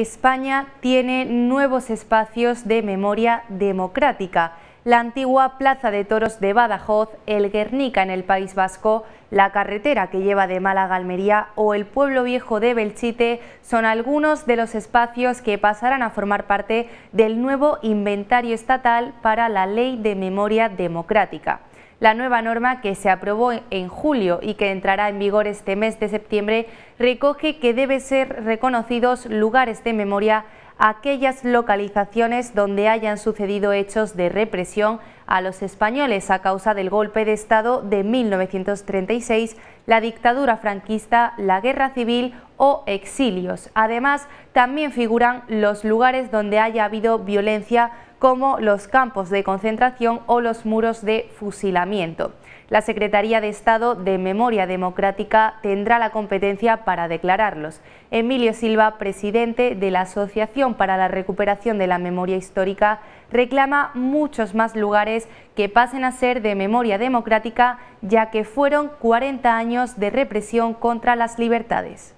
España tiene nuevos espacios de memoria democrática la antigua Plaza de Toros de Badajoz, el Guernica en el País Vasco, la carretera que lleva de Málaga a Almería o el pueblo viejo de Belchite son algunos de los espacios que pasarán a formar parte del nuevo inventario estatal para la Ley de Memoria Democrática. La nueva norma que se aprobó en julio y que entrará en vigor este mes de septiembre recoge que deben ser reconocidos lugares de memoria aquellas localizaciones donde hayan sucedido hechos de represión a los españoles a causa del golpe de Estado de 1936, la dictadura franquista, la guerra civil o exilios. Además, también figuran los lugares donde haya habido violencia como los campos de concentración o los muros de fusilamiento. La Secretaría de Estado de Memoria Democrática tendrá la competencia para declararlos. Emilio Silva, presidente de la Asociación para la Recuperación de la Memoria Histórica, reclama muchos más lugares que pasen a ser de memoria democrática, ya que fueron 40 años de represión contra las libertades.